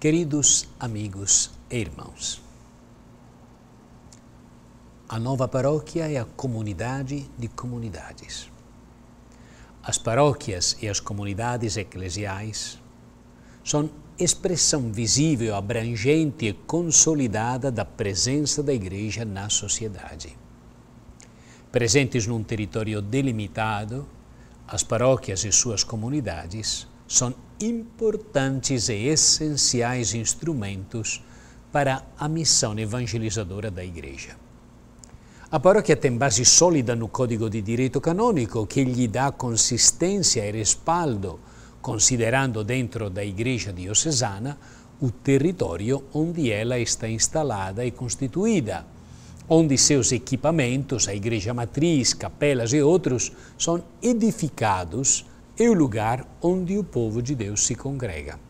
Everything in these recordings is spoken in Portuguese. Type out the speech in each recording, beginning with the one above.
Queridos amigos e irmãos, a nova paróquia é a comunidade de comunidades. As paróquias e as comunidades eclesiais são expressão visível, abrangente e consolidada da presença da Igreja na sociedade. Presentes num território delimitado, as paróquias e suas comunidades são importantes e essenciais instrumentos para a missão evangelizadora da Igreja. A paróquia tem base sólida no Código de Direito Canônico, que lhe dá consistência e respaldo, considerando dentro da Igreja diocesana o território onde ela está instalada e constituída, onde seus equipamentos, a Igreja Matriz, capelas e outros, são edificados e é o lugar onde o povo de Deus se congrega.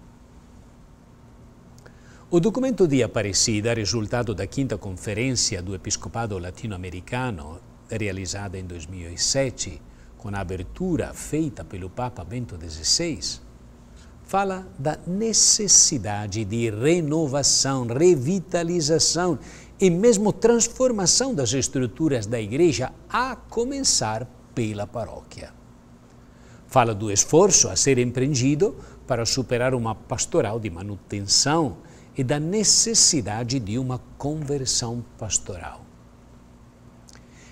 O documento de Aparecida, resultado da quinta conferência do Episcopado Latino-Americano, realizada em 2007, com a abertura feita pelo Papa Bento XVI, fala da necessidade de renovação, revitalização e mesmo transformação das estruturas da igreja, a começar pela paróquia. Fala do esforço a ser empreendido para superar uma pastoral de manutenção e da necessidade de uma conversão pastoral.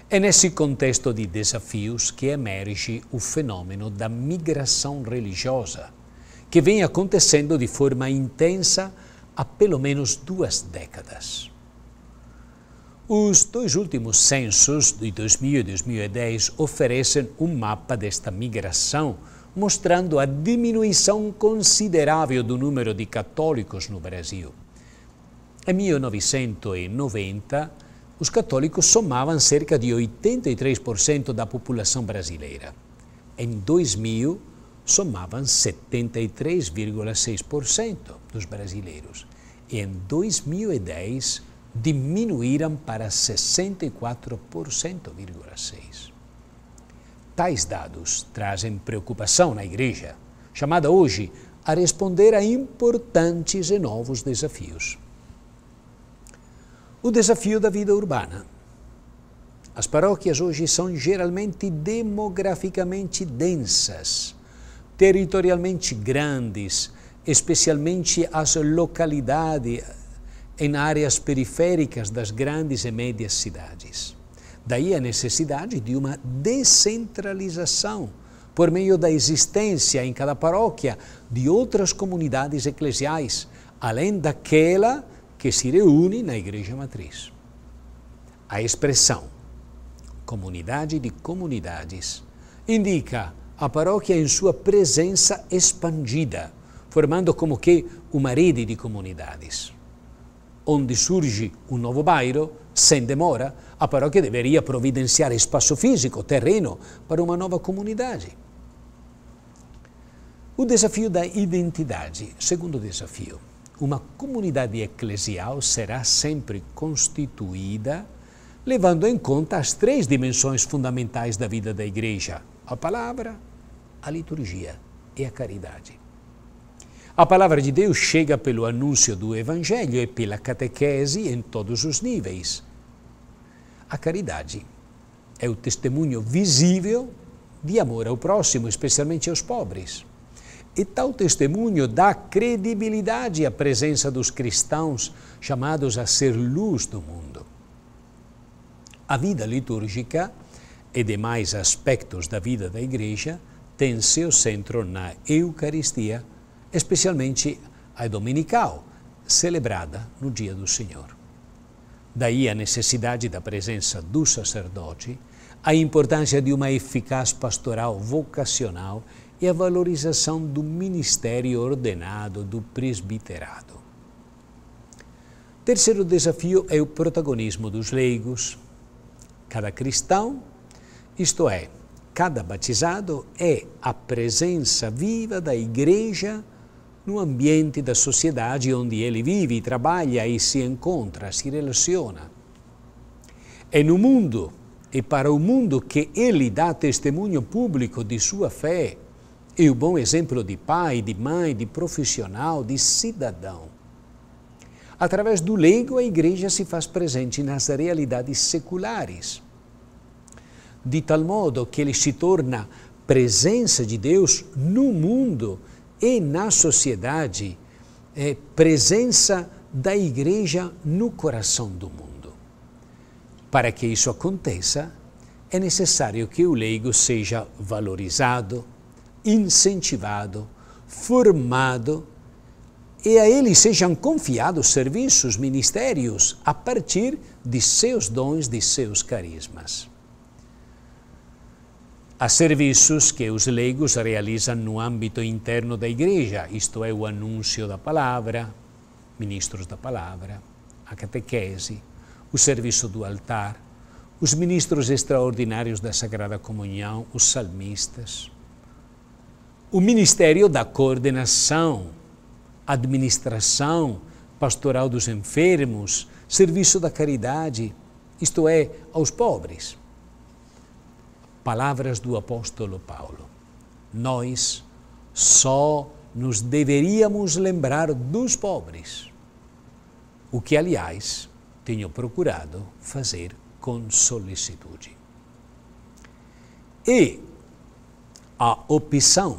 É nesse contexto de desafios que emerge o fenômeno da migração religiosa, que vem acontecendo de forma intensa há pelo menos duas décadas. Os dois últimos censos, de 2000 e 2010, oferecem um mapa desta migração, mostrando a diminuição considerável do número de católicos no Brasil. Em 1990, os católicos somavam cerca de 83% da população brasileira. Em 2000, somavam 73,6% dos brasileiros. E em 2010, diminuíram para 64,6%. Tais dados trazem preocupação na Igreja, chamada hoje a responder a importantes e novos desafios. O desafio da vida urbana. As paróquias hoje são geralmente demograficamente densas, territorialmente grandes, especialmente as localidades em áreas periféricas das grandes e médias cidades. Daí a necessidade de uma descentralização por meio da existência em cada paróquia de outras comunidades eclesiais, além daquela que se reúne na Igreja Matriz. A expressão comunidade de comunidades indica a paróquia em sua presença expandida, formando como que uma rede de comunidades onde surge um novo bairro, sem demora, a ah, paróquia deveria providenciar espaço físico, terreno, para uma nova comunidade. O desafio da identidade. Segundo desafio, uma comunidade eclesial será sempre constituída levando em conta as três dimensões fundamentais da vida da igreja: a palavra, a liturgia e a caridade. A palavra de Deus chega pelo anúncio do Evangelho e pela catequese em todos os níveis. A caridade é o testemunho visível de amor ao próximo, especialmente aos pobres. E tal testemunho dá credibilidade à presença dos cristãos chamados a ser luz do mundo. A vida litúrgica e demais aspectos da vida da Igreja têm seu centro na Eucaristia especialmente a dominical, celebrada no dia do Senhor. Daí a necessidade da presença do sacerdote, a importância de uma eficaz pastoral vocacional e a valorização do ministério ordenado do presbiterado. Terceiro desafio é o protagonismo dos leigos. Cada cristão, isto é, cada batizado, é a presença viva da igreja no ambiente da sociedade onde ele vive, trabalha e se encontra, se relaciona. É no mundo e para o mundo que ele dá testemunho público de sua fé e é o bom exemplo de pai, de mãe, de profissional, de cidadão. Através do leigo, a igreja se faz presente nas realidades seculares, de tal modo que ele se torna presença de Deus no mundo e na sociedade é, presença da igreja no coração do mundo. Para que isso aconteça, é necessário que o leigo seja valorizado, incentivado, formado e a ele sejam confiados serviços, ministérios a partir de seus dons, de seus carismas a serviços que os leigos realizam no âmbito interno da igreja, isto é, o anúncio da palavra, ministros da palavra, a catequese, o serviço do altar, os ministros extraordinários da Sagrada Comunhão, os salmistas, o ministério da coordenação, administração, pastoral dos enfermos, serviço da caridade, isto é, aos pobres palavras do apóstolo Paulo. Nós só nos deveríamos lembrar dos pobres, o que, aliás, tenho procurado fazer com solicitude. E a opção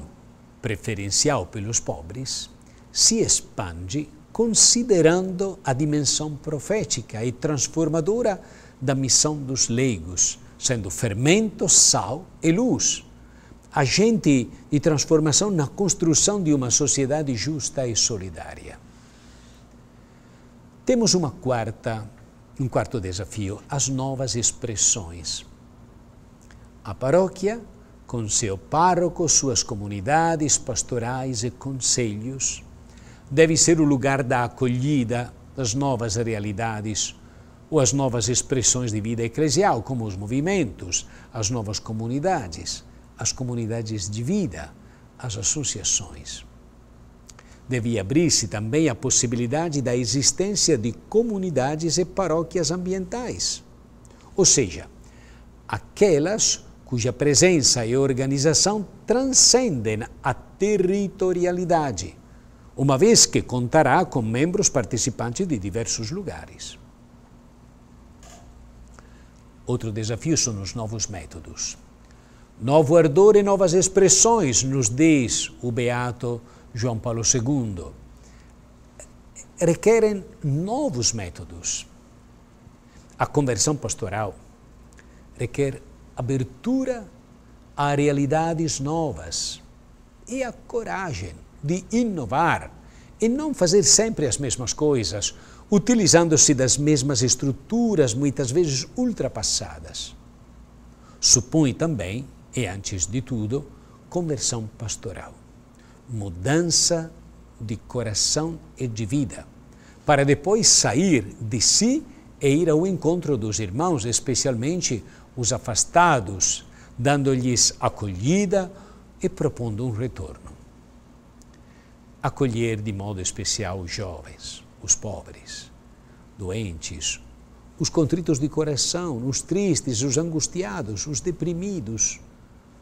preferencial pelos pobres se expande considerando a dimensão profética e transformadora da missão dos leigos sendo fermento, sal e luz. Agente de transformação na construção de uma sociedade justa e solidária. Temos uma quarta, um quarto desafio, as novas expressões. A paróquia, com seu pároco, suas comunidades pastorais e conselhos, deve ser o lugar da acolhida das novas realidades ou as novas expressões de vida eclesial, como os movimentos, as novas comunidades, as comunidades de vida, as associações. Devia abrir-se também a possibilidade da existência de comunidades e paróquias ambientais, ou seja, aquelas cuja presença e organização transcendem a territorialidade, uma vez que contará com membros participantes de diversos lugares. Outro desafio são os novos métodos. Novo ardor e novas expressões, nos diz o beato João Paulo II. Requerem novos métodos. A conversão pastoral requer abertura a realidades novas e a coragem de inovar e não fazer sempre as mesmas coisas utilizando-se das mesmas estruturas, muitas vezes ultrapassadas. Supõe também, e antes de tudo, conversão pastoral, mudança de coração e de vida, para depois sair de si e ir ao encontro dos irmãos, especialmente os afastados, dando-lhes acolhida e propondo um retorno. Acolher de modo especial os jovens os pobres, doentes, os contritos de coração, os tristes, os angustiados, os deprimidos,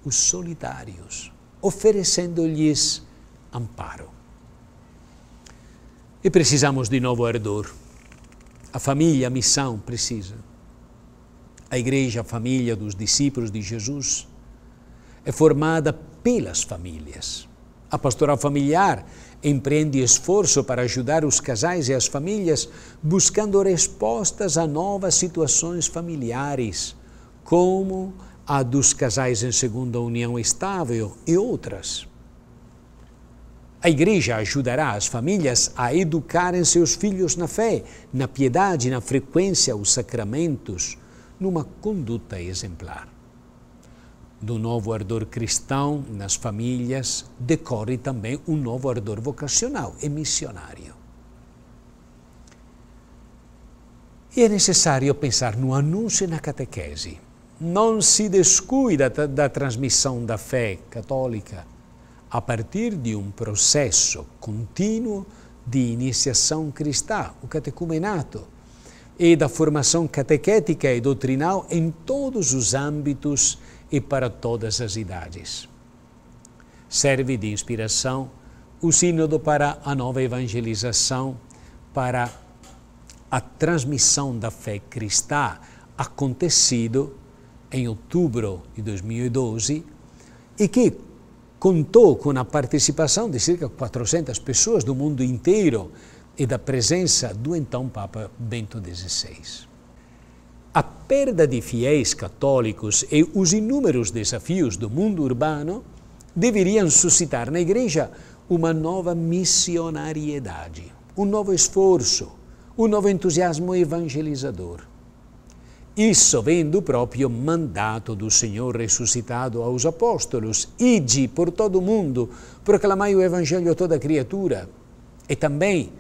os solitários, oferecendo-lhes amparo. E precisamos de novo ardor. A família, a missão precisa. A igreja, a família dos discípulos de Jesus é formada pelas famílias. A pastoral familiar Empreende esforço para ajudar os casais e as famílias, buscando respostas a novas situações familiares, como a dos casais em segunda união estável e outras. A Igreja ajudará as famílias a educarem seus filhos na fé, na piedade, na frequência aos sacramentos, numa conduta exemplar do novo ardor cristão nas famílias, decorre também um novo ardor vocacional e missionário. E é necessário pensar no anúncio e na catequese. Não se descuida da transmissão da fé católica a partir de um processo contínuo de iniciação cristã, o catecumenato e da formação catequética e doutrinal em todos os âmbitos e para todas as idades. Serve de inspiração o Sínodo para a nova evangelização, para a transmissão da fé cristã, acontecido em outubro de 2012 e que contou com a participação de cerca de 400 pessoas do mundo inteiro e da presença do então Papa Bento XVI. A perda de fiéis católicos e os inúmeros desafios do mundo urbano deveriam suscitar na Igreja uma nova missionariedade, um novo esforço, um novo entusiasmo evangelizador. Isso vem do próprio mandato do Senhor ressuscitado aos apóstolos: Ide por todo o mundo, proclamai o Evangelho a toda criatura. E também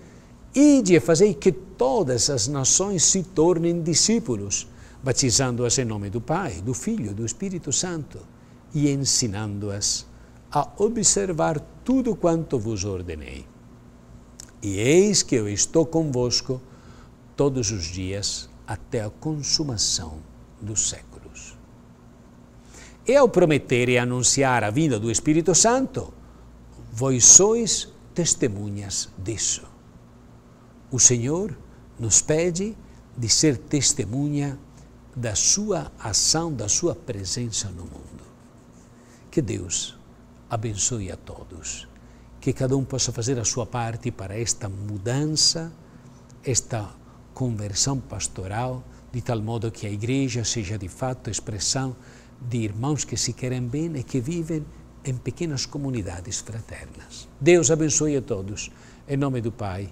Ide e fazei que todas as nações se tornem discípulos, batizando-as em nome do Pai, do Filho, e do Espírito Santo e ensinando-as a observar tudo quanto vos ordenei. E eis que eu estou convosco todos os dias até a consumação dos séculos. E ao prometer e anunciar a vinda do Espírito Santo, vós sois testemunhas disso. O Senhor nos pede de ser testemunha da sua ação, da sua presença no mundo. Que Deus abençoe a todos, que cada um possa fazer a sua parte para esta mudança, esta conversão pastoral, de tal modo que a igreja seja de fato expressão de irmãos que se querem bem e que vivem em pequenas comunidades fraternas. Deus abençoe a todos, em nome do Pai